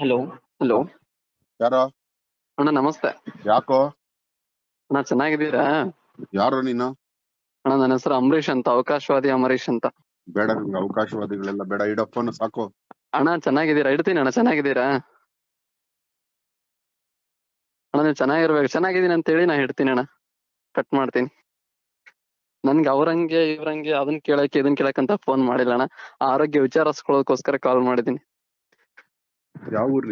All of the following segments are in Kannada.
ಹಲೋ ಹಲೋ ಯಾರೋ ಅಣ್ಣ ನಮಸ್ತೆ ಯಾಕೋ ಅಣ್ಣ ಚೆನ್ನಾಗಿದ್ದೀರಾ ಯಾರು ನೀನು ಅಣ್ಣ ನನ್ನ ಹೆಸರು ಅಂಬರೀಶ್ ಅಂತ ಅವಕಾಶವಾದಿ ಅಮರೀಶ್ ಅಂತ ಬೇಡ ನಿಮ್ಗೆ ಅವಕಾಶವಾದಿಗಳೆಲ್ಲ ಬೇಡ ಇಡಪ್ಪನ ಸಾಕು ಅಣ್ಣ ಚೆನ್ನಾಗಿದ್ದೀರಾ ಇಡ್ತೀನಿ ಅಣ್ಣ ಚೆನ್ನಾಗಿದ್ದೀರಾ ಅಣ್ಣ ನೀವು ಚೆನ್ನಾಗಿರ್ಬೇಕು ಚೆನ್ನಾಗಿದ್ದೀನಿ ಅಂತ ಹೇಳಿ ನಾ ಇಡ್ತೀನಿ ಅಣ್ಣ ಕಟ್ ಮಾಡ್ತೀನಿ ನನ್ಗೆ ಅವರಂಗೆ ಇವ್ರಂಗೆ ಅದನ್ನ ಕೇಳಕ್ಕೆ ಇದನ್ನ ಕೇಳಕ್ಕಂತ ಫೋನ್ ಮಾಡಿಲ್ಲ ಅಣ್ಣ ಆರೋಗ್ಯ ವಿಚಾರಿಸ್ಕೊಳ್ಳೋದಕ್ಕೋಸ್ಕರ ಕಾಲ್ ಮಾಡಿದ್ದೀನಿ ಯಾವ ಊರ್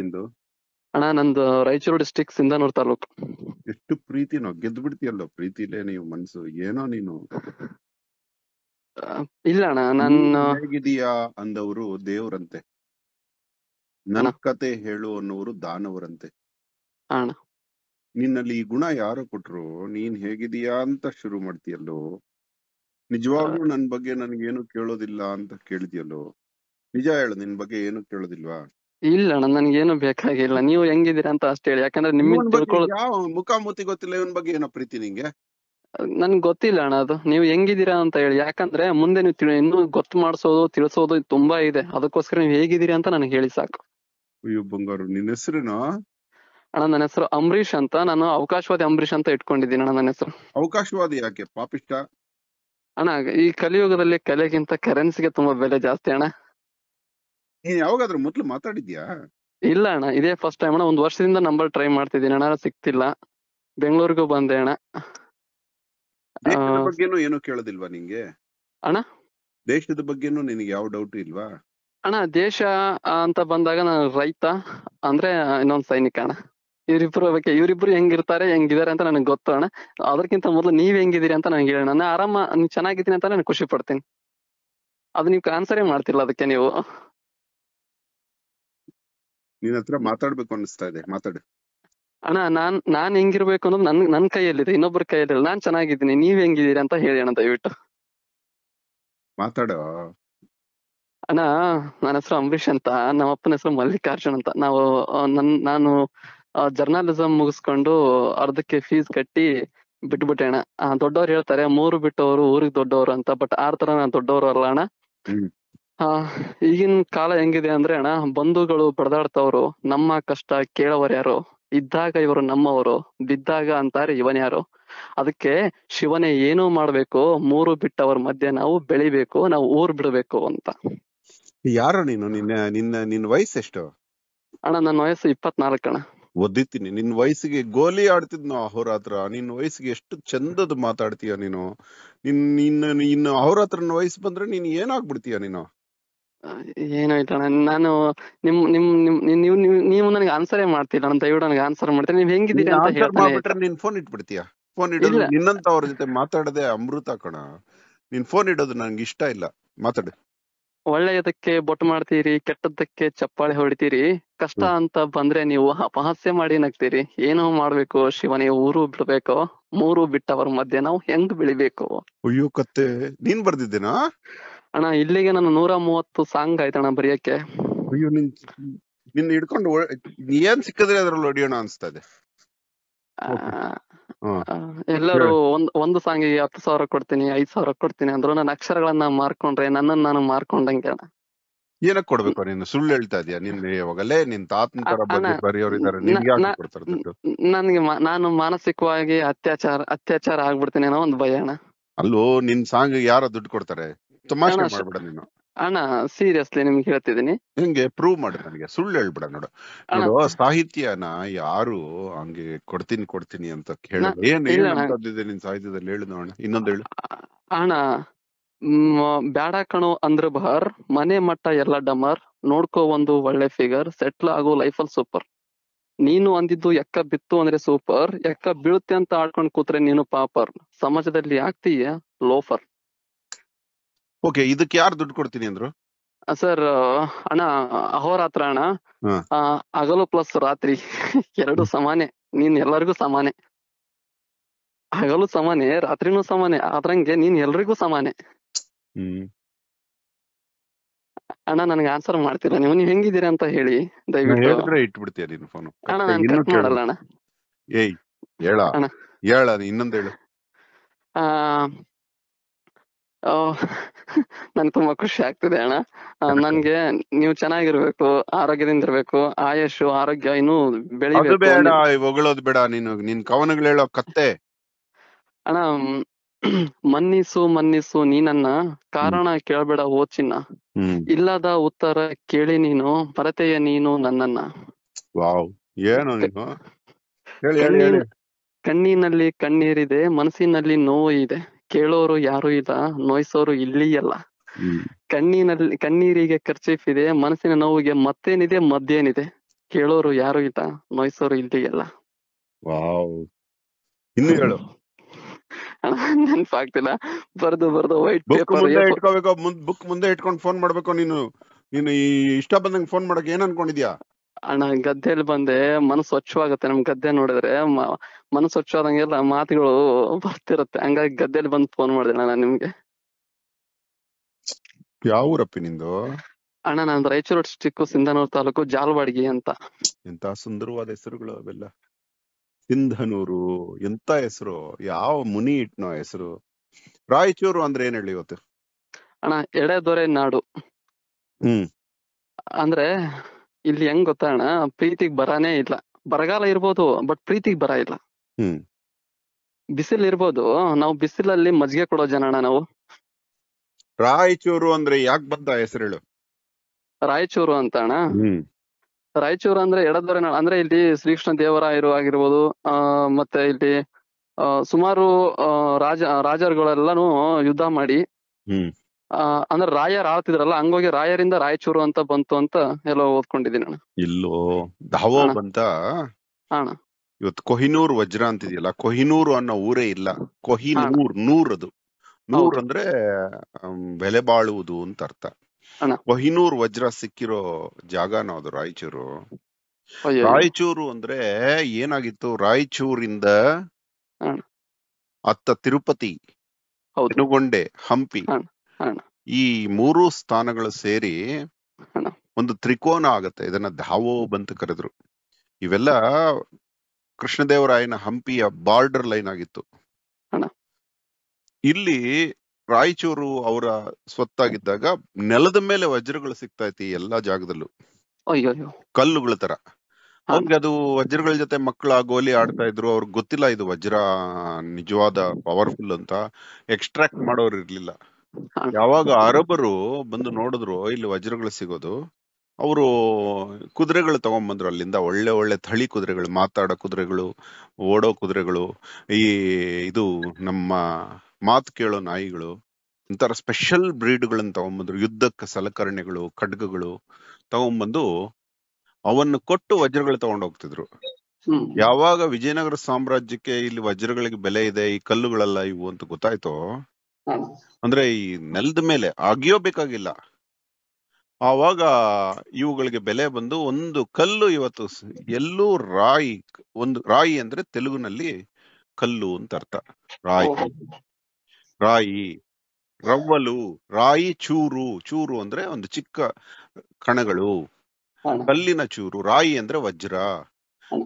ಅಣ್ಣ ನಂದು ರಾಯಚೂರು ಡಿಸ್ಟಿಕ್ ಸಿಂಧನೂರ್ ತಾಲೂಕು ಎಷ್ಟು ಪ್ರೀತಿನೋ ಗೆದ್ದು ಬಿಡ್ತೀಯಲ್ಲ ಪ್ರೀತಿಲೇ ನೀವು ಮನ್ಸು ಏನೋ ನೀನು ಇಲ್ಲ ಅಣ್ಣ ನನ್ನ ಹೇಗಿದೀಯಾ ಅಂದವರು ದೇವ್ರಂತೆ ನನ್ನ ಕತೆ ಹೇಳು ಅನ್ನೋರು ದಾನವರಂತೆ ಅಣ್ಣ ನಿನ್ನಲ್ಲಿ ಈ ಗುಣ ಯಾರು ಕೊಟ್ರು ನೀನ್ ಹೇಗಿದೀಯಾ ಅಂತ ಶುರು ಮಾಡ್ತೀಯಲ್ಲೋ ನಿಜವಾಗ್ಲೂ ನನ್ ಬಗ್ಗೆ ಏನು ಕೇಳೋದಿಲ್ಲ ಅಂತ ಕೇಳಿದ್ಯಲ್ಲೋ ನಿಜ ಹೇಳು ನಿನ್ ಬಗ್ಗೆ ಏನು ಕೇಳೋದಿಲ್ವಾ ಇಲ್ಲ ಅಣ್ಣ ಏನು ಬೇಕಾಗಿಲ್ಲ ನೀವು ಹೆಂಗಿದ್ದೀರಾ ಅಂತ ಅಷ್ಟೇ ಹೇಳಿ ಯಾಕಂದ್ರೆ ಮುಖಾಮುತಿ ಗೊತ್ತಿಲ್ಲ ಇವನ್ ಬಗ್ಗೆ ಏನೋ ಪ್ರೀತಿ ನಿಂಗೆ ನನ್ಗೆ ಗೊತ್ತಿಲ್ಲ ಅಣ್ಣ ಅದು ನೀವು ಹೆಂಗಿದ್ದೀರಾ ಅಂತ ಹೇಳಿ ಯಾಕಂದ್ರೆ ಮುಂದೆ ನೀವು ತಿಳಿ ಇನ್ನೂ ಗೊತ್ತು ಮಾಡಿಸೋದು ತಿಳಿಸೋದು ತುಂಬಾ ಇದೆ ಅದಕ್ಕೋಸ್ಕರ ನೀವು ಹೇಗಿದ್ದೀರಾ ಅಂತ ನನಗೆ ಹೇಳಿ ಸಾಕು ಅಯ್ಯೋ ಬಂಗಾರು ನಿನ್ನ ಅಣ್ಣ ನನ್ನ ಹೆಸರು ಅಂಬರೀಷ್ ಅಂತ ನಾನು ಅವಕಾಶವಾದಿ ಅಂಬರೀಶ್ ಅಂತ ಇಟ್ಕೊಂಡಿದ್ದೀನಿ ಅಣ್ಣ ನನ್ನ ಹೆಸರು ಅವಕಾಶವಾದಿ ಯಾಕೆ ಪಾಪಿಷ್ಟ ಅಣ್ಣ ಈ ಕಲಿಯುಗದಲ್ಲಿ ಕಲೆಗಿಂತ ಕರೆನ್ಸಿಗೆ ತುಂಬಾ ಬೆಲೆ ಜಾಸ್ತಿ ಅಣ್ಣ ನೀನ್ ಯಾವಾಗಾದ್ರೂ ಮೊದ್ಲು ಮಾತಾಡಿದ್ಯಾ ಇಲ್ಲ ಅಣ್ಣ ಇದೇ ಫಸ್ಟ್ ಟೈಮ್ ಅಣ್ಣ ಒಂದ್ ವರ್ಷದಿಂದ ನಂಬರ್ ಟ್ರೈ ಮಾಡ್ತಿದ್ದೀನಿ ಅಣ್ಣ ಸಿಕ್ತಿಲ್ಲ ಬೆಂಗಳೂರಿಗೂ ಬಂದೆ ಅಣ್ಣ ದೇಶದ ಬಗ್ಗೆನೂ ಕೇಳೋದಿಲ್ವಾ ನಿಂಗೆ ಅಣ್ಣ ದೇಶದ ಬಗ್ಗೆನೂ ನಿನಗೆ ಯಾವ ಡೌಟ್ ಇಲ್ವಾ ಅಣ್ಣ ದೇಶ ಅಂತ ಬಂದಾಗ ನಾನು ರೈತ ಅಂದ್ರೆ ಇನ್ನೊಂದ್ ಸೈನಿಕ ಅಣ್ಣ ಇವರಿಬ್ರು ಬಗ್ಗೆ ಇವರಿಬ್ರು ಹೆಂಗಿರ್ತಾರೆ ಹೆಂಗಿದ್ದಾರೆ ಅಂತ ನನಗೆ ಗೊತ್ತು ಅಣ್ಣ ಅದಕ್ಕಿಂತ ಮೊದಲು ನೀವ್ ಹೆಂಗಿದ್ದೀರಿ ಅಂತ ನನಗೆ ಹೇಳೋಣ ನಾನು ಆರಾಮ ನೀವ್ ಚೆನ್ನಾಗಿದ್ದೀನಿ ಅಂತ ನಾನು ಖುಷಿ ಪಡ್ತೀನಿ ಅದು ನೀವು ಕ್ಯಾನ್ಸರೇ ಮಾಡ್ತಿಲ್ಲ ಅದಕ್ಕೆ ನೀವು ನಿನ್ನ ಹತ್ರ ಮಾತಾಡ್ಬೇಕು ಅನ್ನಿಸ್ತಾ ಇದೆ ಅಣ್ಣ ನಾನ್ ನಾನ್ ಹೆಂಗಿರ್ಬೇಕು ಅನ್ನೋದು ನನ್ ನನ್ ಕೈಯಲ್ಲಿದೆ ಇನ್ನೊಬ್ಬರ ಕೈಯಲ್ಲಿ ನಾನ್ ಚೆನ್ನಾಗಿದ್ದೀನಿ ನೀವ್ ಹೆಂಗಿದ್ದೀರಿ ಅಂತ ಹೇಳಿ ಅಣ್ಣ ದಯವಿಟ್ಟು ಮಾತಾಡೋ ಅಣ್ಣ ನನ್ನ ಹೆಸರು ಅಂಬರೀಶ್ ಅಂತ ನಮ್ಮ ಅಪ್ಪನ ಹೆಸರು ಮಲ್ಲಿಕಾರ್ಜುನ್ ಅಂತ ನಾವು ನನ್ ನಾನು ಜರ್ನಲಿಸಂ ಮುಗಿಸ್ಕೊಂಡು ಅರ್ಧಕ್ಕೆ ಫೀಸ್ ಕಟ್ಟಿ ಬಿಟ್ಬಿಟ್ಟೆ ಅಣ್ಣ ದೊಡ್ಡವ್ರು ಹೇಳ್ತಾರೆ ಮೂರು ಬಿಟ್ಟವರು ಊರಿಗೆ ದೊಡ್ಡವರು ಅಂತ ಬಟ್ ಆರ್ ತರ ನಾನು ದೊಡ್ಡವರು ಅಲ್ಲ ಅಣ್ಣ ಆ ಈಗಿನ ಕಾಲ ಹೆಂಗಿದೆ ಅಂದ್ರೆ ಅಣ್ಣ ಬಂಧುಗಳು ಬಡದಾಡ್ತವ್ರು ನಮ್ಮ ಕಷ್ಟ ಯಾರು ಇದ್ದಾಗ ಇವರು ನಮ್ಮವರು ಬಿದ್ದಾಗ ಅಂತಾರೆ ಯಾರು ಅದಕ್ಕೆ ಶಿವನೇ ಏನು ಮಾಡ್ಬೇಕು ಮೂರು ಬಿಟ್ಟವರ ಮಧ್ಯೆ ನಾವು ಬೆಳಿಬೇಕು ನಾವು ಊರ್ ಬಿಡಬೇಕು ಅಂತ ಯಾರು ನೀನು ನಿನ್ನ ನಿನ್ನ ನಿನ್ ವಯಸ್ಸು ಎಷ್ಟು ಅಣ್ಣ ನನ್ನ ವಯಸ್ಸು ಅಣ್ಣ ಓದಿತೀನಿ ನಿನ್ ವಯಸ್ಸಿಗೆ ಗೋಲಿ ಆಡ್ತಿದ್ನೋ ಅವ್ರ ನಿನ್ ವಯಸ್ಸಿಗೆ ಎಷ್ಟು ಚಂದದ ಮಾತಾಡ್ತೀಯ ನೀನು ನಿನ್ ನಿನ್ನ ಇನ್ನು ಅವ್ರ ವಯಸ್ಸು ಬಂದ್ರೆ ನೀನ್ ಏನಾಗ್ಬಿಡ್ತೀಯ ನೀನು ಏನಾಯ್ತಣ್ಣ ನಾನು ನಿಮ್ ನಿಮ್ ನಿಮ್ ನೀವು ನೀವು ನನಗೆ ಏ ಮಾಡ್ತಿಲ್ಲ ಅಂತ ದಯವಿಟ್ಟು ನನಗೆ ಆನ್ಸರ್ ಮಾಡ್ತೀನಿ ನೀವು ಹೆಂಗಿದ್ದೀರಿ ಅಂತ ಹೇಳ್ತಾರೆ ನೀನ್ ಫೋನ್ ಇಟ್ಬಿಡ್ತೀಯ ಫೋನ್ ಇಡೋದು ನಿನ್ನಂತ ಅವ್ರ ಜೊತೆ ಮಾತಾಡದೆ ಅಮೃತ ಕಣ ನಿನ್ ಫೋನ್ ಇಡೋದು ನನಗೆ ಇಷ್ಟ ಇಲ್ಲ ಮಾತಾಡು ಒಳ್ಳೆಯದಕ್ಕೆ ಬೊಟ್ ಮಾಡ್ತೀರಿ ಕೆಟ್ಟದಕ್ಕೆ ಚಪ್ಪಾಳೆ ಹೊಡಿತೀರಿ ಕಷ್ಟ ಅಂತ ಬಂದ್ರೆ ನೀವು ಅಪಹಾಸ್ಯ ಮಾಡಿ ನಗ್ತೀರಿ ಏನೋ ಮಾಡ್ಬೇಕು ಶಿವನೇ ಊರು ಬಿಡ್ಬೇಕು ಮೂರು ಬಿಟ್ಟವರ ಮಧ್ಯೆ ನಾವು ಹೆಂಗ್ ಬೆಳಿಬೇಕು ಅಯ್ಯೋ ಕತ್ತೆ ನೀನ್ ಬರ್ದಿದ್ದೇನಾ ಅಣ್ಣ ಇಲ್ಲಿಗೆ ನಾನು ನೂರ ಮೂವತ್ತು ಸಾಂಗ್ ಆಯ್ತಣ್ಣ ಬರೆಯಕ್ಕೆ ಅಯ್ಯೋ ನಿನ್ ನಿನ್ನ ಹಿಡ್ಕೊಂಡು ಏನ್ ಸಿಕ್ಕಿದ್ರೆ ಅದ್ರಲ್ಲಿ ಹೊಡಿಯೋಣ ಅನ್ಸ್ತದೆ ಎಲ್ಲರೂ ಒಂದ್ ಒಂದು ಸಾಂಗಿಗೆ ಹತ್ತು ಸಾವಿರ ಕೊಡ್ತೀನಿ ಐದ್ ಸಾವಿರ ಕೊಡ್ತೀನಿ ಅಂದ್ರು ನಾನು ಅಕ್ಷರಗಳನ್ನ ಮಾರ್ಕೊಂಡ್ರೆ ನನ್ನನ್ನ ನಾನು ಮಾರ್ಕೊಂಡಂಗೆ ಅಣ್ಣ ಏನಕ್ ಕೊಡ್ಬೇಕು ನೀನು ಸುಳ್ಳು ಹೇಳ್ತಾ ಇದೀಯ ನಿನ್ ಇವಾಗಲೇ ನಿನ್ ತಾತನ ತರ ಬರೆಯೋರಿದ್ದಾರೆ ನನ್ಗೆ ನಾನು ಮಾನಸಿಕವಾಗಿ ಅತ್ಯಾಚಾರ ಅತ್ಯಾಚಾರ ಆಗ್ಬಿಡ್ತೀನಿ ಅನ್ನೋ ಒಂದು ಭಯ ಅಣ್ಣ ಅಲ್ಲೋ ನಿನ್ ಸಾಂಗ್ ಯಾರ ದುಡ್ಡು ಕೊಡ್ತಾರೆ ತಮಾಷೆ ಮಾಡ್ಬಿಡ ನೀನು ಅಣ್ಣ ಸೀರಿಯಸ್ಲಿ ನಿಮ್ಗೆ ಹೇಳ್ತಿದ್ದೀನಿ ಹಿಂಗೆ ಪ್ರೂವ್ ಮಾಡಿ ನನಗೆ ಸುಳ್ಳು ಹೇಳ್ಬಿಡ ನೋಡು ನೋಡು ಸಾಹಿತ್ಯನ ಯಾರು ಹಂಗೆ ಕೊಡ್ತೀನಿ ಕೊಡ್ತೀನಿ ಅಂತ ಕೇಳಿ ಏನು ನಿನ್ ಸಾಹಿತ್ಯದಲ್ಲಿ ಹೇಳು ನೋಡ ಇನ್ನೊಂದು ಹೇಳು ಅಣ್ಣ ಬ್ಯಾಡ ಕಣೋ ಅಂದ್ರ ಬಹರ್ ಮನೆ ಮಟ್ಟ ಎಲ್ಲ ಡಮರ್ ನೋಡ್ಕೋ ಒಂದು ಒಳ್ಳೆ ಫಿಗರ್ ಸೆಟ್ಲ್ ಆಗೋ ಲೈಫ್ ಅಲ್ಲಿ ಸೂಪರ್ ನೀನು ಅಂದಿದ್ದು ಎಕ್ಕ ಬಿತ್ತು ಅಂದ್ರೆ ಸೂಪರ್ ಎಕ್ಕ ಬೀಳುತ್ತೆ ಅಂತ ಆಡ್ಕೊಂಡ್ ಕೂತ್ರೆ ನೀನು ಪಾಪರ್ ಸಮಾಜದಲ್ಲಿ ಆಗ್ತೀಯ ಲೋಫರ್ ಓಕೆ ಇದಕ್ಕೆ ಯಾರು ದುಡ್ಡು ಕೊಡ್ತೀನಿ ಅಂದ್ರು ಸರ್ ಅಣ್ಣ ಅಹೋರಾತ್ರ ಅಣ್ಣ ಹಗಲು ಪ್ಲಸ್ ರಾತ್ರಿ ಎರಡು ಸಮಾನೆ ನೀನ್ ಎಲ್ಲರಿಗೂ ಸಮಾನೆ ಹಗಲು ಸಮಾನೆ ರಾತ್ರಿನೂ ಸಮಾನೆ ಅದ್ರಂಗೆ ನೀನ್ ಎಲ್ರಿಗೂ ಸಮಾನೆ ಅಣ್ಣ ನನಗೆ ಆನ್ಸರ್ ಮಾಡ್ತೀರಾ ನೀವು ನೀವ್ ಹೆಂಗಿದ್ದೀರಾ ಅಂತ ಹೇಳಿ ದಯವಿಟ್ಟು ಇಟ್ಬಿಡ್ತೀಯಾ ನೀನು ಫೋನ್ ಅಣ್ಣ ನಾನು ಕಟ್ ಮಾಡಲ್ಲ ಅಣ್ಣ ಏಯ್ ಇನ್ನೊಂದು ಹೇಳು ನನ್ ತುಂಬಾ ಖುಷಿ ಆಗ್ತಿದೆ ಅಣ್ಣ ನನ್ಗೆ ನೀವು ಚೆನ್ನಾಗಿರ್ಬೇಕು ಆರೋಗ್ಯದಿಂದ ಇರ್ಬೇಕು ಆಯಸ್ಸು ಆರೋಗ್ಯ ಇನ್ನು ಬೆಳಿಬೇಕು ನೀನು ಕವನಗಳು ಹೇಳೋ ಕತ್ತೆ ಅಣ್ಣ ಮನ್ನಿಸು ಮನ್ನಿಸು ನೀನನ್ನ ಕಾರಣ ಕೇಳಬೇಡ ಓ ಚಿನ್ನ ಇಲ್ಲದ ಉತ್ತರ ಕೇಳಿ ನೀನು ಪರತೆಯ ನೀನು ನನ್ನನ್ನ ಏನು ಕಣ್ಣಿನಲ್ಲಿ ಕಣ್ಣೀರಿದೆ ಮನಸ್ಸಿನಲ್ಲಿ ನೋವು ಇದೆ ಕೇಳೋರು ಯಾರು ಇಲ್ಲ ನೋಯ್ಸೋರು ಇಲ್ಲಿ ಅಲ್ಲ ಕಣ್ಣಿನಲ್ಲಿ ಕಣ್ಣೀರಿಗೆ ಖರ್ಚೀಫ್ ಇದೆ ಮನಸ್ಸಿನ ನೋವಿಗೆ ಮತ್ತೇನಿದೆ ಮದ್ದೇನಿದೆ ಕೇಳೋರು ಯಾರು ಇಲ್ಲ ನೋಯಿಸೋರು ಇಲ್ಲಿ ಅಲ್ಲ ಇನ್ನು ಹೇಳು ನೆನ್ಪಾಗ್ತಿಲ್ಲ ಬರ್ದು ಬರ್ದು ವೈಟ್ ಬುಕ್ ಮುಂದೆ ಇಟ್ಕೊಂಡು ಫೋನ್ ಮಾಡ್ಬೇಕು ನೀನು ನೀನು ಇಷ್ಟ ಬಂದಂಗೆ ಫೋನ್ ಮಾಡಕ್ ಏನ್ ಅನ್ಕೊಂಡಿದ್ಯಾ ಅಣ್ಣ ಗದ್ದೆಯಲ್ಲಿ ಬಂದೆ ಮನಸ್ಸು ಸ್ವಚ್ಛವಾಗುತ್ತೆ ನಮ್ ಗದ್ದೆ ನೋಡಿದ್ರೆ ಮನಸ್ಸು ಸ್ವಚ್ಛವಾದಂಗೆಲ್ಲ ಮಾತುಗಳು ಬರ್ತಿರುತ್ತೆ ಹಂಗಾಗಿ ಗದ್ದೆಯಲ್ಲಿ ಬಂದು ಫೋನ್ ಮಾಡಿದೆ ನಾನು ನಿಮ್ಗೆ ಯಾವ ಊರಪ್ಪ ನಿಂದು ಅಣ್ಣ ನಾನು ರಾಯಚೂರು ಡಿಸ್ಟಿಕ್ ಸಿಂಧನೂರು ತಾಲೂಕು ಜಾಲ್ವಾಡ್ಗಿ ಅಂತ ಎಂತ ಸುಂದರವಾದ ಹೆಸರುಗಳು ಅವೆಲ್ಲ ಸಿಂಧನೂರು ಎಂತ ಹೆಸರು ಯಾವ ಮುನಿ ಇಟ್ನೋ ಹೆಸರು ರಾಯಚೂರು ಅಂದ್ರೆ ಏನ್ ಹೇಳಿ ಇವತ್ತು ಅಣ್ಣ ಎಡೆದೊರೆ ನಾಡು ಹ್ಮ್ ಅಂದ್ರೆ ಇಲ್ಲಿ ಹೆಂಗ್ ಗೊತ್ತಣ್ಣ ಪ್ರೀತಿಗ್ ಬರಾನೇ ಇಲ್ಲ ಬರಗಾಲ ಇರ್ಬೋದು ಬಟ್ ಪ್ರೀತಿಗ್ ಬರ ಇಲ್ಲ ಬಿಸಿಲ್ ಇರ್ಬೋದು ನಾವು ಬಿಸಿಲಲ್ಲಿ ಮಜ್ಜಿಗೆ ಕೊಡೋ ಜನ ನಾವು ರಾಯಚೂರು ಅಂದ್ರೆ ಯಾಕೆ ಬಂದ ಹೆಸರು ರಾಯಚೂರು ಅಂತ ಅಣ್ಣ ರಾಯಚೂರು ಅಂದ್ರೆ ಎಡದೊರೆ ಅಂದ್ರೆ ಇಲ್ಲಿ ಶ್ರೀಕೃಷ್ಣ ದೇವರಾಯರು ಆಗಿರ್ಬೋದು ಆ ಮತ್ತೆ ಇಲ್ಲಿ ಸುಮಾರು ರಾಜ ರಾಜರುಗಳೆಲ್ಲಾನು ಯುದ್ಧ ಮಾಡಿ ಅಂದ್ರೆ ರಾಯರ್ ಆಳ್ತಿದ್ರಲ್ಲ ಹಂಗೋಗಿ ರಾಯರಿಂದ ರಾಯಚೂರು ಅಂತ ಬಂತು ಅಂತ ಎಲ್ಲ ಓದ್ಕೊಂಡಿದ್ದೀನಿ ಅಣ್ಣ ಇಲ್ಲೋ ಧಾವೋ ಬಂತ ಅಣ್ಣ ಇವತ್ತು ಕೊಹಿನೂರ್ ವಜ್ರ ಅಂತಿದೆಯಲ್ಲ ಕೊಹಿನೂರ್ ಅನ್ನೋ ಊರೇ ಇಲ್ಲ ಕೊಹಿನೂರ್ ನೂರ್ ಅದು ನೂರ್ ಅಂದ್ರೆ ಬೆಲೆ ಬಾಳುವುದು ಅಂತ ಅರ್ಥ ಕೊಹಿನೂರ್ ವಜ್ರ ಸಿಕ್ಕಿರೋ ಜಾಗನೋ ಅದು ರಾಯಚೂರು ರಾಯಚೂರು ಅಂದ್ರೆ ಏನಾಗಿತ್ತು ರಾಯಚೂರಿಂದ ಅತ್ತ ತಿರುಪತಿ ಗೊಂಡೆ ಹಂಪಿ ಈ ಮೂರು ಸ್ಥಾನಗಳು ಸೇರಿ ಒಂದು ತ್ರಿಕೋನ ಆಗತ್ತೆ ಇದನ್ನ ಧಾವೋ ಬಂತ ಕರೆದ್ರು ಇವೆಲ್ಲ ಕೃಷ್ಣದೇವರಾಯನ ಹಂಪಿಯ ಬಾರ್ಡರ್ ಲೈನ್ ಆಗಿತ್ತು ಇಲ್ಲಿ ರಾಯಚೂರು ಅವರ ಸ್ವತ್ತಾಗಿದ್ದಾಗ ನೆಲದ ಮೇಲೆ ವಜ್ರಗಳು ಸಿಗ್ತಾ ಇತ್ತು ಎಲ್ಲಾ ಜಾಗದಲ್ಲೂ ಕಲ್ಲುಗಳ ತರ ಅವ್ರಿಗೆ ಅದು ವಜ್ರಗಳ ಜೊತೆ ಮಕ್ಕಳ ಗೋಲಿ ಆಡ್ತಾ ಇದ್ರು ಅವ್ರಿಗೆ ಗೊತ್ತಿಲ್ಲ ಇದು ವಜ್ರ ನಿಜವಾದ ಪವರ್ಫುಲ್ ಅಂತ ಎಕ್ಸ್ಟ್ರಾಕ್ಟ್ ಮಾಡೋರು ಇರ್ಲಿಲ್ಲ ಯಾವಾಗ ಅರಬರು ಬಂದು ನೋಡಿದ್ರು ಇಲ್ಲಿ ವಜ್ರಗಳು ಸಿಗೋದು ಅವರು ಕುದುರೆಗಳು ತಗೊಂಡ್ಬಂದ್ರು ಅಲ್ಲಿಂದ ಒಳ್ಳೆ ಒಳ್ಳೆ ತಳಿ ಕುದುರೆಗಳು ಮಾತಾಡೋ ಕುದುರೆಗಳು ಓಡೋ ಕುದುರೆಗಳು ಈ ಇದು ನಮ್ಮ ಮಾತು ಕೇಳೋ ನಾಯಿಗಳು ಒಂಥರ ಸ್ಪೆಷಲ್ ಬ್ರೀಡ್ಗಳನ್ನ ತಗೊಂಡ್ಬಂದ್ರು ಯುದ್ಧಕ್ಕೆ ಸಲಕರಣೆಗಳು ಖಡ್ಗಗಳು ತಗೊಂಬಂದು ಅವನ್ನು ಕೊಟ್ಟು ವಜ್ರಗಳು ತಗೊಂಡೋಗ್ತಿದ್ರು ಹೋಗ್ತಿದ್ರು ಯಾವಾಗ ವಿಜಯನಗರ ಸಾಮ್ರಾಜ್ಯಕ್ಕೆ ಇಲ್ಲಿ ವಜ್ರಗಳಿಗೆ ಬೆಲೆ ಇದೆ ಈ ಕಲ್ಲುಗಳೆಲ್ಲ ಇವು ಅಂತ ಗೊತ್ತಾಯ್ತೋ ಅಂದ್ರೆ ಈ ನೆಲದ ಮೇಲೆ ಅಗಿಯೋ ಬೇಕಾಗಿಲ್ಲ ಆವಾಗ ಇವುಗಳಿಗೆ ಬೆಲೆ ಬಂದು ಒಂದು ಕಲ್ಲು ಇವತ್ತು ಎಲ್ಲೂ ರಾಯಿ ಒಂದು ರಾಯಿ ಅಂದ್ರೆ ತೆಲುಗುನಲ್ಲಿ ಕಲ್ಲು ಅಂತ ಅರ್ಥ ರಾಯಿ ರಾಯಿ ರವ್ವಲು ರಾಯಿ ಚೂರು ಚೂರು ಅಂದ್ರೆ ಒಂದು ಚಿಕ್ಕ ಕಣಗಳು ಕಲ್ಲಿನ ಚೂರು ರಾಯಿ ಅಂದ್ರೆ ವಜ್ರ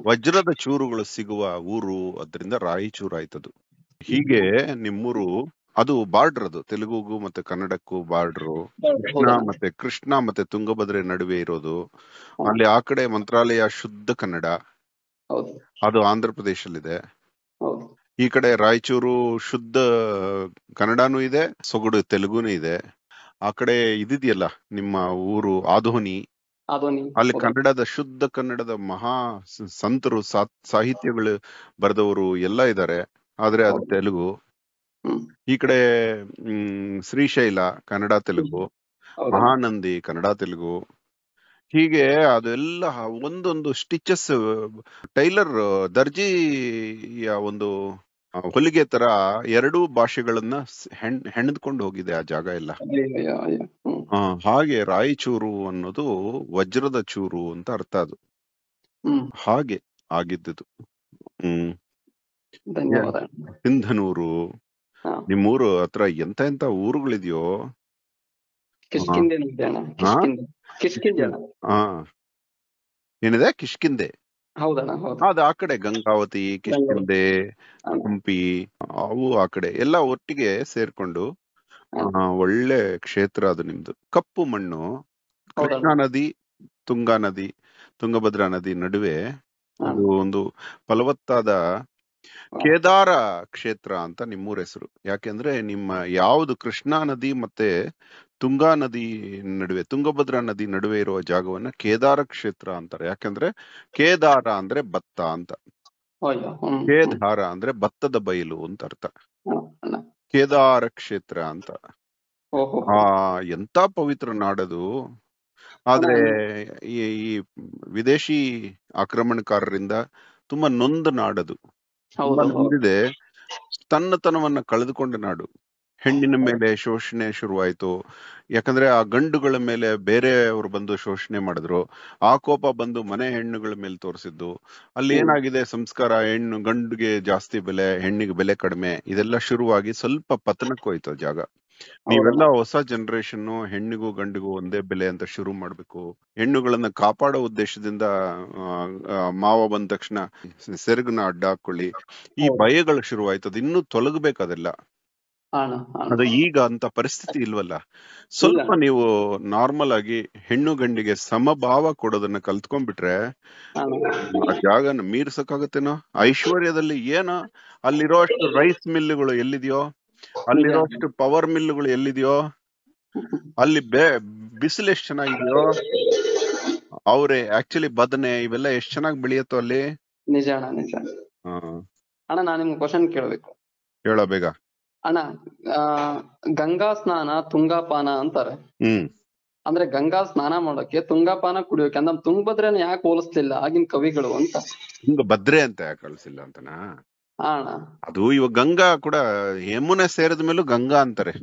ವಜ್ರದ ಚೂರುಗಳು ಸಿಗುವ ಊರು ಅದರಿಂದ ರಾಯಿ ಚೂರು ಆಯ್ತದು ಹೀಗೆ ನಿಮ್ಮೂರು ಅದು ಬಾರ್ಡರ್ ಅದು ತೆಲುಗುಗೂ ಮತ್ತೆ ಕನ್ನಡಕ್ಕೂ ಬಾರ್ಡರ್ ಕೃಷ್ಣ ಮತ್ತೆ ಕೃಷ್ಣ ಮತ್ತೆ ತುಂಗಭದ್ರೆ ನಡುವೆ ಇರೋದು ಅಲ್ಲಿ ಆ ಕಡೆ ಮಂತ್ರಾಲಯ ಶುದ್ಧ ಕನ್ನಡ ಅದು ಆಂಧ್ರ ಪ್ರದೇಶಲ್ಲಿದೆ ಈ ಕಡೆ ರಾಯಚೂರು ಶುದ್ಧ ಕನ್ನಡನೂ ಇದೆ ಸೊಗಡು ತೆಲುಗುನೂ ಇದೆ ಆ ಕಡೆ ಇದಿದೆಯಲ್ಲ ನಿಮ್ಮ ಊರು ಆಧೋನಿ ಅಲ್ಲಿ ಕನ್ನಡದ ಶುದ್ಧ ಕನ್ನಡದ ಮಹಾ ಸಂತರು ಸಾಹಿತ್ಯಗಳು ಬರೆದವರು ಎಲ್ಲ ಇದ್ದಾರೆ ಆದ್ರೆ ಅದು ತೆಲುಗು ಈ ಕಡೆ ಶ್ರೀಶೈಲ ಕನ್ನಡ ತೆಲುಗು ಮಹಾನಂದಿ ಕನ್ನಡ ತೆಲುಗು ಹೀಗೆ ಅದೆಲ್ಲ ಒಂದೊಂದು ಸ್ಟಿಚಸ್ ಟೈಲರ್ ದರ್ಜಿಯ ಒಂದು ಹೊಲಿಗೆ ತರ ಎರಡೂ ಭಾಷೆಗಳನ್ನ ಹೆಣ್ ಹೆಣದ್ಕೊಂಡು ಹೋಗಿದೆ ಆ ಜಾಗ ಎಲ್ಲ ಹಾಗೆ ರಾಯಚೂರು ಅನ್ನೋದು ವಜ್ರದ ಚೂರು ಅಂತ ಅರ್ಥ ಅದು ಹಾಗೆ ಆಗಿದ್ದುದು ಹ್ಮ್ ಸಿಂಧನೂರು ನಿಮ್ಮೂರು ಹತ್ರ ಎಂತ ಎಂತ ಊರುಗಳಿದೆಯೋ ಏನಿದೆ ಕಿಷ್ಕಿಂದೆ ಅದು ಆ ಕಡೆ ಗಂಗಾವತಿ ಕಿಷ್ಕಿಂದೆ ಹಂಪಿ ಅವು ಆ ಕಡೆ ಎಲ್ಲ ಒಟ್ಟಿಗೆ ಸೇರ್ಕೊಂಡು ಒಳ್ಳೆ ಕ್ಷೇತ್ರ ಅದು ನಿಮ್ದು ಕಪ್ಪು ಮಣ್ಣು ಕೃಷ್ಣಾ ನದಿ ತುಂಗಾ ನದಿ ತುಂಗಭದ್ರಾ ನದಿ ನಡುವೆ ಅದು ಒಂದು ಫಲವತ್ತಾದ ಕೇದಾರ ಕ್ಷೇತ್ರ ಅಂತ ನಿಮ್ಮೂರ ಹೆಸರು ಯಾಕೆಂದ್ರೆ ನಿಮ್ಮ ಯಾವುದು ಕೃಷ್ಣಾ ನದಿ ಮತ್ತೆ ತುಂಗಾ ನದಿ ನಡುವೆ ತುಂಗಭದ್ರಾ ನದಿ ನಡುವೆ ಇರುವ ಜಾಗವನ್ನ ಕೇದಾರ ಕ್ಷೇತ್ರ ಅಂತಾರೆ ಯಾಕಂದ್ರೆ ಕೇದಾರ ಅಂದ್ರೆ ಭತ್ತ ಅಂತ ಕೇದಾರ ಅಂದ್ರೆ ಭತ್ತದ ಬಯಲು ಅಂತ ಅರ್ಥ ಕೇದಾರ ಕ್ಷೇತ್ರ ಅಂತ ಆ ಎಂತ ಪವಿತ್ರ ನಾಡದು ಆದ್ರೆ ಈ ವಿದೇಶಿ ಆಕ್ರಮಣಕಾರರಿಂದ ತುಂಬಾ ನೊಂದ ನಾಡದು ಹೊಂದಿದೆ ತನ್ನತನವನ್ನ ಕಳೆದುಕೊಂಡ ನಾಡು ಹೆಣ್ಣಿನ ಮೇಲೆ ಶೋಷಣೆ ಶುರುವಾಯ್ತು ಯಾಕಂದ್ರೆ ಆ ಗಂಡುಗಳ ಮೇಲೆ ಬೇರೆಯವರು ಬಂದು ಶೋಷಣೆ ಮಾಡಿದ್ರು ಆ ಕೋಪ ಬಂದು ಮನೆ ಹೆಣ್ಣುಗಳ ಮೇಲೆ ತೋರಿಸಿದ್ದು ಅಲ್ಲಿ ಏನಾಗಿದೆ ಸಂಸ್ಕಾರ ಹೆಣ್ಣು ಗಂಡುಗೆ ಜಾಸ್ತಿ ಬೆಲೆ ಹೆಣ್ಣಿಗೆ ಬೆಲೆ ಕಡಿಮೆ ಇದೆಲ್ಲ ಶುರುವಾಗಿ ಸ್ವಲ್ಪ ಪತನಕ್ಕೋಯ್ತು ಜಾಗ ನೀವೆಲ್ಲ ಹೊಸ ಜನರೇಷನ್ ಹೆಣ್ಣಿಗೂ ಗಂಡಿಗೂ ಒಂದೇ ಬೆಲೆ ಅಂತ ಶುರು ಮಾಡ್ಬೇಕು ಹೆಣ್ಣುಗಳನ್ನ ಕಾಪಾಡೋ ಉದ್ದೇಶದಿಂದ ಮಾವ ಬಂದ ತಕ್ಷಣ ಸೆರಗನ್ನ ಅಡ್ಡ ಹಾಕೊಳ್ಳಿ ಈ ಭಯಗಳು ಆಯ್ತು ಅದು ಇನ್ನೂ ತೊಲಗಬೇಕದೆಲ್ಲ ಅದು ಈಗ ಅಂತ ಪರಿಸ್ಥಿತಿ ಇಲ್ವಲ್ಲ ಸ್ವಲ್ಪ ನೀವು ನಾರ್ಮಲ್ ಆಗಿ ಹೆಣ್ಣು ಗಂಡಿಗೆ ಸಮಭಾವ ಕೊಡೋದನ್ನ ಕಲ್ತ್ಕೊಂಡ್ಬಿಟ್ರೆ ಜಾಗನ ಮೀರ್ಸಕ್ಕಾಗತ್ತೇನೋ ಐಶ್ವರ್ಯದಲ್ಲಿ ಏನೋ ಅಲ್ಲಿರೋ ಅಷ್ಟು ರೈಸ್ ಮಿಲ್ಗಳು ಎಲ್ಲಿದೆಯೋ ಅಲ್ಲಿರೋಷ್ಟು ಪವರ್ ಮಿಲ್ಗಳು ಎಲ್ಲಿದೆಯೋ ಅಲ್ಲಿ ಬೇ ಬಿಸಿಲು ಎಷ್ಟು ಚೆನ್ನಾಗಿದೆಯೋ ಅವ್ರೆ ಆಕ್ಚುಲಿ ಬದನೆ ಇವೆಲ್ಲ ಎಷ್ಟ್ ಚೆನ್ನಾಗಿ ಬೆಳೆಯುತ್ತೋ ಅಲ್ಲಿ ನಿಜ ಅಣ್ಣ ನಿಜ ಅಣ್ಣ ನಾನು ನಿಮ್ಗೆ ಕ್ವಶನ್ ಕೇಳಬೇಕು ಹೇಳೋ ಬೇಗ ಅಣ್ಣ ಗಂಗಾ ಸ್ನಾನ ತುಂಗಾಪಾನ ಅಂತಾರೆ ಹ್ಮ್ ಅಂದ್ರೆ ಗಂಗಾ ಸ್ನಾನ ಮಾಡೋಕೆ ತುಂಗಾಪಾನ ಕುಡಿಯೋಕೆ ಅಂದ್ರೆ ತುಂಗಭದ್ರೆ ಯಾಕೆ ಹೋಲಿಸ್ಲಿಲ್ಲ ಆಗಿನ ಕವಿಗಳು ಅಂತ ತುಂಗಭದ್ರೆ ಅಂತ ಯಾಕೆ ಹೋಲಿಸಿಲ್ಲ ಅಂತನಾ ಅದು ಇವಾಗ ಗಂಗಾ ಕೂಡ ಯಮುನೆ ಸೇರಿದ ಮೇಲೂ ಗಂಗಾ ಅಂತಾರೆ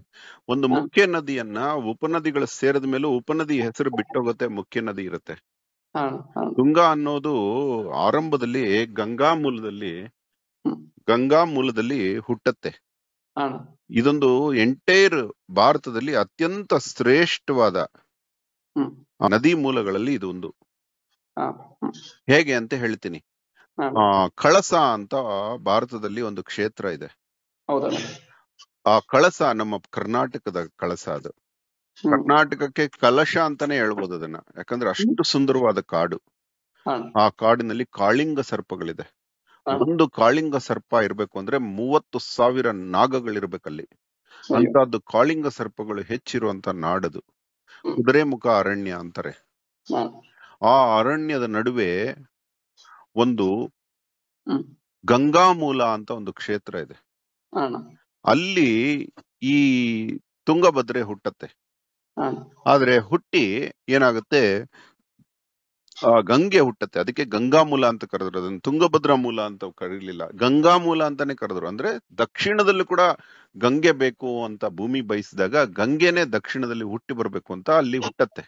ಒಂದು ಮುಖ್ಯ ನದಿಯನ್ನ ಉಪನದಿಗಳು ಸೇರಿದ ಮೇಲೂ ಉಪನದಿ ಹೆಸರು ಬಿಟ್ಟೋಗುತ್ತೆ ಮುಖ್ಯ ನದಿ ಇರುತ್ತೆ ಗಂಗಾ ಅನ್ನೋದು ಆರಂಭದಲ್ಲಿ ಗಂಗಾ ಮೂಲದಲ್ಲಿ ಗಂಗಾ ಮೂಲದಲ್ಲಿ ಹುಟ್ಟತ್ತೆ ಇದೊಂದು ಎಂಟೈರ್ ಭಾರತದಲ್ಲಿ ಅತ್ಯಂತ ಶ್ರೇಷ್ಠವಾದ ನದಿ ಮೂಲಗಳಲ್ಲಿ ಇದೊಂದು ಹೇಗೆ ಅಂತ ಹೇಳ್ತೀನಿ ಕಳಸ ಅಂತ ಭಾರತದಲ್ಲಿ ಒಂದು ಕ್ಷೇತ್ರ ಇದೆ ಆ ಕಳಸ ನಮ್ಮ ಕರ್ನಾಟಕದ ಕಳಸ ಅದು ಕರ್ನಾಟಕಕ್ಕೆ ಕಲಶ ಅಂತಾನೆ ಹೇಳ್ಬೋದು ಅದನ್ನ ಯಾಕಂದ್ರೆ ಅಷ್ಟು ಸುಂದರವಾದ ಕಾಡು ಆ ಕಾಡಿನಲ್ಲಿ ಕಾಳಿಂಗ ಸರ್ಪಗಳಿದೆ ಒಂದು ಕಾಳಿಂಗ ಸರ್ಪ ಇರ್ಬೇಕು ಅಂದ್ರೆ ಮೂವತ್ತು ಸಾವಿರ ನಾಗಗಳಿರ್ಬೇಕಲ್ಲಿ ಅಂತದ್ದು ಕಾಳಿಂಗ ಸರ್ಪಗಳು ಹೆಚ್ಚಿರುವಂತ ನಾಡದು ಮುಖ ಅರಣ್ಯ ಅಂತಾರೆ ಆ ಅರಣ್ಯದ ನಡುವೆ ಒಂದು ಗಂಗಾಮೂಲ ಅಂತ ಒಂದು ಕ್ಷೇತ್ರ ಇದೆ ಅಲ್ಲಿ ಈ ತುಂಗಭದ್ರೆ ಹುಟ್ಟತ್ತೆ ಆದ್ರೆ ಹುಟ್ಟಿ ಏನಾಗುತ್ತೆ ಆ ಗಂಗೆ ಹುಟ್ಟತ್ತೆ ಅದಕ್ಕೆ ಗಂಗಾ ಮೂಲ ಅಂತ ಕರೆದ್ರು ಅದನ್ನ ತುಂಗಭದ್ರಾ ಮೂಲ ಅಂತ ಕರೀಲಿಲ್ಲ ಗಂಗಾ ಮೂಲ ಅಂತಾನೆ ಕರೆದ್ರು ಅಂದ್ರೆ ದಕ್ಷಿಣದಲ್ಲೂ ಕೂಡ ಗಂಗೆ ಬೇಕು ಅಂತ ಭೂಮಿ ಬಯಸಿದಾಗ ಗಂಗೆನೆ ದಕ್ಷಿಣದಲ್ಲಿ ಹುಟ್ಟಿ ಬರ್ಬೇಕು ಅಂತ ಅಲ್ಲಿ ಹುಟ್ಟತ್ತೆ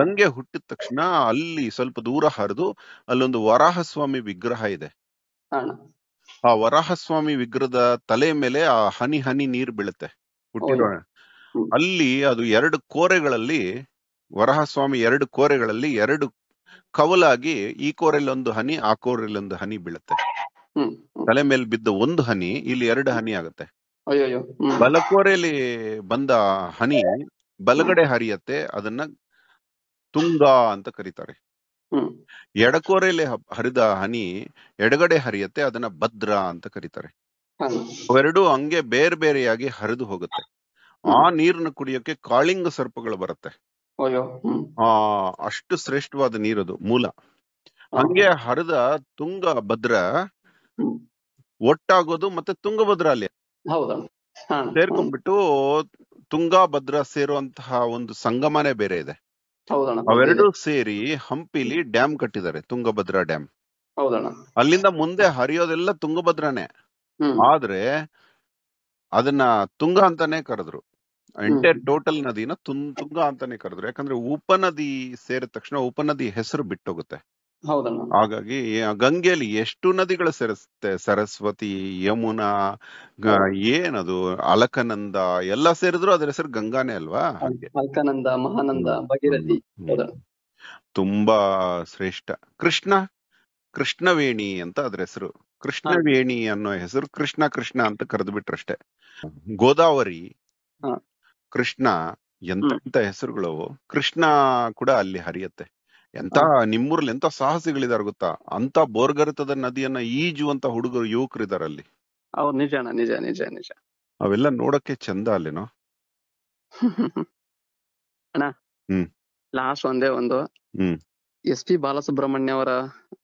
ಗಂಗೆ ಹುಟ್ಟಿದ ತಕ್ಷಣ ಅಲ್ಲಿ ಸ್ವಲ್ಪ ದೂರ ಹರಿದು ಅಲ್ಲೊಂದು ವರಾಹಸ್ವಾಮಿ ವಿಗ್ರಹ ಇದೆ ಆ ವರಾಹಸ್ವಾಮಿ ವಿಗ್ರಹದ ತಲೆ ಮೇಲೆ ಆ ಹನಿ ಹನಿ ನೀರ್ ಬೀಳುತ್ತೆ ಹುಟ್ಟಿರೋಣ ಅಲ್ಲಿ ಅದು ಎರಡು ಕೋರೆಗಳಲ್ಲಿ ವರಹಸ್ವಾಮಿ ಎರಡು ಕೋರೆಗಳಲ್ಲಿ ಎರಡು ಕವಲಾಗಿ ಈ ಕೋರೆಯಲ್ಲಿ ಒಂದು ಹನಿ ಆ ಕೋರೆಯಲ್ಲಿ ಒಂದು ಹನಿ ಬೀಳುತ್ತೆ ತಲೆ ಮೇಲೆ ಬಿದ್ದ ಒಂದು ಹನಿ ಇಲ್ಲಿ ಎರಡು ಹನಿ ಆಗುತ್ತೆ ಬಲಕೋರೆಯಲ್ಲಿ ಬಂದ ಹನಿ ಬಲಗಡೆ ಹರಿಯತ್ತೆ ಅದನ್ನ ತುಂಗ ಅಂತ ಕರೀತಾರೆ ಎಡಕೋರೆಯಲ್ಲಿ ಹರಿದ ಹನಿ ಎಡಗಡೆ ಹರಿಯತ್ತೆ ಅದನ್ನ ಭದ್ರ ಅಂತ ಕರೀತಾರೆ ಅವೆರಡು ಹಂಗೆ ಬೇರೆ ಬೇರೆಯಾಗಿ ಹರಿದು ಹೋಗುತ್ತೆ ಆ ನೀರನ್ನ ಕುಡಿಯೋಕೆ ಕಾಳಿಂಗ ಸರ್ಪಗಳು ಬರುತ್ತೆ ಆ ಅಷ್ಟು ಶ್ರೇಷ್ಠವಾದ ನೀರದು ಮೂಲ ಹಂಗೆ ಹರಿದ ತುಂಗ ಭದ್ರ ಒಟ್ಟಾಗೋದು ಮತ್ತೆ ತುಂಗಭದ್ರ ಅಲ್ಲಿ ಸೇರ್ಕೊಂಡ್ಬಿಟ್ಟು ಭದ್ರ ಸೇರುವಂತಹ ಒಂದು ಸಂಗಮನೆ ಬೇರೆ ಇದೆ ಅವೆರಡು ಸೇರಿ ಹಂಪಿಲಿ ಡ್ಯಾಮ್ ಕಟ್ಟಿದ್ದಾರೆ ತುಂಗಭದ್ರಾ ಡ್ಯಾಮ್ ಹೌದಣ್ಣ ಅಲ್ಲಿಂದ ಮುಂದೆ ಹರಿಯೋದೆಲ್ಲ ತುಂಗಭದ್ರಾನೆ ಆದ್ರೆ ಅದನ್ನ ತುಂಗ ಅಂತಾನೆ ಕರೆದ್ರು ಎಂಟೈರ್ ಟೋಟಲ್ ನದಿನ ತುಂಗ ಅಂತಾನೆ ಕರೆದ್ರು ಯಾಕಂದ್ರೆ ಉಪನದಿ ಸೇರಿದ ತಕ್ಷಣ ಉಪನದಿ ಹೆಸರು ಬಿಟ್ಟೋಗುತ್ತೆ ಹಾಗಾಗಿ ಗಂಗೆಯಲ್ಲಿ ಎಷ್ಟು ನದಿಗಳು ಸೇರಿಸುತ್ತೆ ಸರಸ್ವತಿ ಯಮುನಾ ಏನದು ಅಲಕನಂದ ಎಲ್ಲ ಸೇರಿದ್ರು ಅದ್ರ ಹೆಸರು ಗಂಗಾನೇ ಅಲ್ವಾ ಅಲಕನಂದ ಮಹಾನಂದ ಭಗೀರಥಿ ತುಂಬಾ ಶ್ರೇಷ್ಠ ಕೃಷ್ಣ ಕೃಷ್ಣವೇಣಿ ಅಂತ ಅದ್ರ ಹೆಸರು ಕೃಷ್ಣವೇಣಿ ಅನ್ನೋ ಹೆಸರು ಕೃಷ್ಣ ಕೃಷ್ಣ ಅಂತ ಕರೆದು ಬಿಟ್ರಷ್ಟೇ ಗೋದಾವರಿ ಕೃಷ್ಣ ಎಂತ ಹೆಸರುಗಳು ಕೃಷ್ಣ ಕೂಡ ಅಲ್ಲಿ ಹರಿಯತ್ತೆ ಎಂತ ನಿಮ್ಮೂರಲ್ಲಿ ಎಂತ ಸಾಹಸಿಗಳಿದಾರೆ ಗೊತ್ತಾ ಅಂತ ಬೋರ್ಗರಿತದ ನದಿಯನ್ನ ಈಜುವಂತ ಹುಡುಗರು ಯುವಕರು ಅಲ್ಲಿ ನಿಜಾನ ನಿಜ ನಿಜ ನಿಜ ಅವೆಲ್ಲ ನೋಡಕ್ಕೆ ಚಂದ ಅಲ್ಲೇನೋ ಅಣ್ಣ ಹ್ಮ್ ಲಾಸ್ಟ್ ಒಂದೇ ಒಂದು ಹ್ಮ್ ಎಸ್ ಪಿ ಬಾಲಸುಬ್ರಹ್ಮಣ್ಯ ಅವರ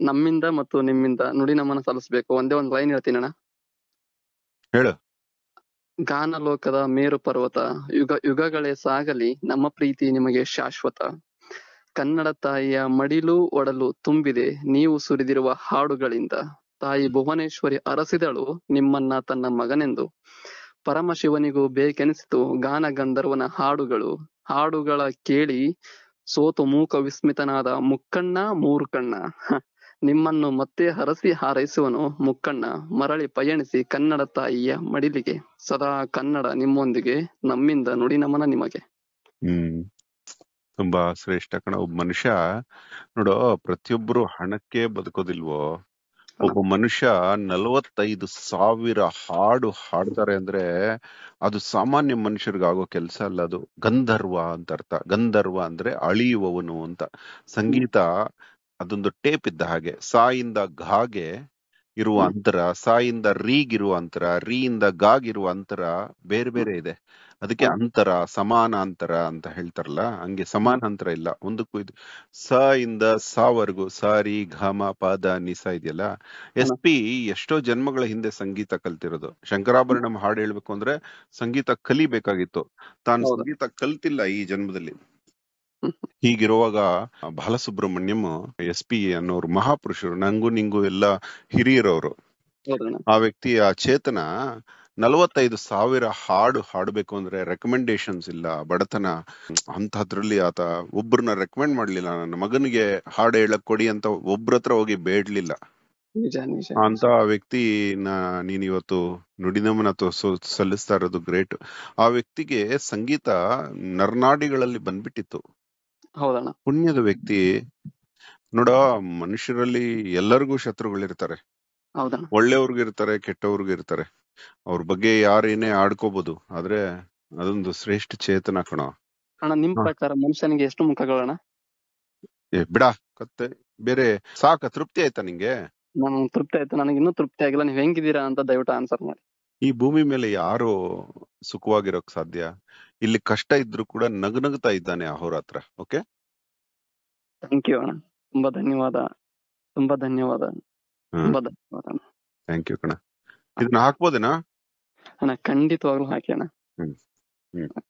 ನಮ್ಮಿಂದ ಮತ್ತು ನಿಮ್ಮಿಂದ ನುಡಿ ನಮನ ಸಲ್ಲಿಸಬೇಕು ಒಂದೇ ಒಂದು ಲೈನ್ ಹೇಳ್ತೀನಿ ಅಣ್ಣ ಹೇಳು ಗಾನಲೋಕದ ಮೇರು ಪರ್ವತ ಯುಗ ಯುಗಗಳೇ ಸಾಗಲಿ ನಮ್ಮ ಪ್ರೀತಿ ನಿಮಗೆ ಶಾಶ್ವತ ಕನ್ನಡ ತಾಯಿಯ ಮಡಿಲು ಒಡಲು ತುಂಬಿದೆ ನೀವು ಸುರಿದಿರುವ ಹಾಡುಗಳಿಂದ ತಾಯಿ ಭುವನೇಶ್ವರಿ ಅರಸಿದಳು ನಿಮ್ಮನ್ನ ತನ್ನ ಮಗನೆಂದು ಪರಮಶಿವನಿಗೂ ಬೇಕೆನಿಸಿತು ಗಾನ ಗಂಧರ್ವನ ಹಾಡುಗಳು ಹಾಡುಗಳ ಕೇಳಿ ಸೋತು ಮೂಕ ವಿಸ್ಮಿತನಾದ ಮುಕ್ಕಣ್ಣ ಮೂರುಕಣ್ಣ ನಿಮ್ಮನ್ನು ಮತ್ತೆ ಹರಸಿ ಹಾರೈಸುವನು ಮುಕ್ಕಣ್ಣ ಮರಳಿ ಪಯಣಿಸಿ ಕನ್ನಡ ತಾಯಿಯ ಮಡಿಲಿಗೆ ಸದಾ ಕನ್ನಡ ನಿಮ್ಮೊಂದಿಗೆ ನಮ್ಮಿಂದ ನುಡಿ ನಮನ ನಿಮಗೆ ತುಂಬಾ ಶ್ರೇಷ್ಠ ಕಣ ಒಬ್ಬ ಮನುಷ್ಯ ನೋಡು ಪ್ರತಿಯೊಬ್ಬರು ಹಣಕ್ಕೆ ಬದುಕೋದಿಲ್ವೋ ಒಬ್ಬ ಮನುಷ್ಯ ನಲವತ್ತೈದು ಸಾವಿರ ಹಾಡು ಹಾಡ್ತಾರೆ ಅಂದ್ರೆ ಅದು ಸಾಮಾನ್ಯ ಮನುಷ್ಯರಿಗಾಗೋ ಕೆಲಸ ಅಲ್ಲ ಅದು ಗಂಧರ್ವ ಅಂತ ಅರ್ಥ ಗಂಧರ್ವ ಅಂದ್ರೆ ಅಳಿಯುವವನು ಅಂತ ಸಂಗೀತ ಅದೊಂದು ಟೇಪ್ ಇದ್ದ ಹಾಗೆ ಸಾಯಿಂದ ಘಾಗೆ ಇರುವ ಅಂತರ ಸಾಯಿಂದ ರೀಗಿರುವ ಅಂತರ ಇಂದ ಗಾಗಿರುವ ಅಂತರ ಬೇರೆ ಬೇರೆ ಇದೆ ಅದಕ್ಕೆ ಅಂತರ ಸಮಾನಾಂತರ ಅಂತ ಹೇಳ್ತಾರಲ್ಲ ಹಂಗೆ ಸಮಾನಾಂತರ ಇಲ್ಲ ಒಂದಕ್ಕೂ ಇದು ಸ ಇಂದ ಸಾವರೆಗೂ ಸಾರಿ ಘಮ ಪಾದ ನಿಸ ಇದೆಯಲ್ಲ ಎಸ್ ಪಿ ಎಷ್ಟೋ ಜನ್ಮಗಳ ಹಿಂದೆ ಸಂಗೀತ ಕಲ್ತಿರೋದು ಶಂಕರಾಭರಣಂ ಹಾಡು ಹೇಳ್ಬೇಕು ಅಂದ್ರೆ ಸಂಗೀತ ಕಲಿಬೇಕಾಗಿತ್ತು ತಾನು ಸಂಗೀತ ಕಲ್ತಿಲ್ಲ ಈ ಜನ್ಮದಲ್ಲಿ ಹೀಗಿರುವಾಗ ಬಾಲಸುಬ್ರಹ್ಮಣ್ಯಂ ಎಸ್ ಪಿ ಅನ್ನೋರು ಮಹಾಪುರುಷರು ನಂಗೂ ನಿಂಗು ಎಲ್ಲ ಹಿರಿಯರವರು ಆ ವ್ಯಕ್ತಿ ಆ ಚೇತನ ನಲವತ್ತೈದು ಸಾವಿರ ಹಾಡು ಹಾಡಬೇಕು ಅಂದ್ರೆ ರೆಕಮೆಂಡೇಶನ್ಸ್ ಇಲ್ಲ ಬಡತನ ಅಂತದ್ರಲ್ಲಿ ಆತ ಒಬ್ರನ್ನ ರೆಕಮೆಂಡ್ ಮಾಡ್ಲಿಲ್ಲ ನನ್ನ ಮಗನಿಗೆ ಹಾಡು ಹೇಳಕ್ ಕೊಡಿ ಅಂತ ಒಬ್ರತ್ರ ಹತ್ರ ಹೋಗಿ ಬೇಡ್ಲಿಲ್ಲ ಅಂತ ಆ ವ್ಯಕ್ತಿ ನೀನ್ ಇವತ್ತು ನುಡಿನಮನ ಸಲ್ಲಿಸ್ತಾ ಇರೋದು ಗ್ರೇಟ್ ಆ ವ್ಯಕ್ತಿಗೆ ಸಂಗೀತ ನರ್ನಾಡಿಗಳಲ್ಲಿ ಬಂದ್ಬಿಟ್ಟಿತ್ತು ಹೌದಣ್ಣ ಪುಣ್ಯದ ವ್ಯಕ್ತಿ ನೋಡ ಮನುಷ್ಯರಲ್ಲಿ ಎಲ್ಲರಿಗೂ ಶತ್ರುಗಳಿರ್ತಾರೆ ಹೌದಣ್ಣ ಒಳ್ಳೆಯವ್ರಿಗಿರ್ತಾರೆ ಇರ್ತಾರೆ ಅವ್ರ ಬಗ್ಗೆ ಯಾರೇನೇ ಆಡ್ಕೋಬಹುದು ಆದ್ರೆ ಅದೊಂದು ಶ್ರೇಷ್ಠ ಚೇತನ ಕಣ ಅಣ್ಣ ನಿಮ್ ಪ್ರಕಾರ ಮನುಷ್ಯನಿಗೆ ಎಷ್ಟು ಮುಖಗಳಣ್ಣ ಏ ಬಿಡ ಕತ್ತೆ ಬೇರೆ ಸಾಕ ತೃಪ್ತಿ ಆಯ್ತಾ ನಿಂಗೆ ನಾನು ತೃಪ್ತಿ ಆಯ್ತಾ ನನಗೆ ಇನ್ನೂ ತೃಪ್ತಿ ಆಗಿಲ್ಲ ನೀವ್ ಹೆಂಗಿದ್ದೀರಾ ಅಂತ ದಯವಿಟ್ಟು ಆನ್ಸರ್ ಮಾಡಿ ಈ ಭೂಮಿ ಮೇಲೆ ಯಾರು ಸುಖವಾಗಿರೋಕ್ ಸಾಧ್ಯ ಇಲ್ಲಿ ಕಷ್ಟ ಇದ್ರೂ ಕೂಡ ನಗನಗ್ತಾ ಇದ್ದಾನೆ ಅಹೋರಾತ್ರ ಓಕೆ ಥ್ಯಾಂಕ್ ಯು ಅಣ್ಣ ತುಂಬಾ ಧನ್ಯವಾದ ತುಂಬಾ ಧನ್ಯವಾದ ತುಂಬಾ ಧನ್ಯವಾದ ಥ್ಯಾಂಕ್ ಯು ಕಣ ಇದನ್ನ ಹಾಕ್ಬೋದೇನಾ ಅಣ್ಣ ಖಂಡಿತವಾಗ್ಲೂ ಹಾಕಿ ಅಣ್ಣ ಹ್ಮ್ ಹ್ಮ್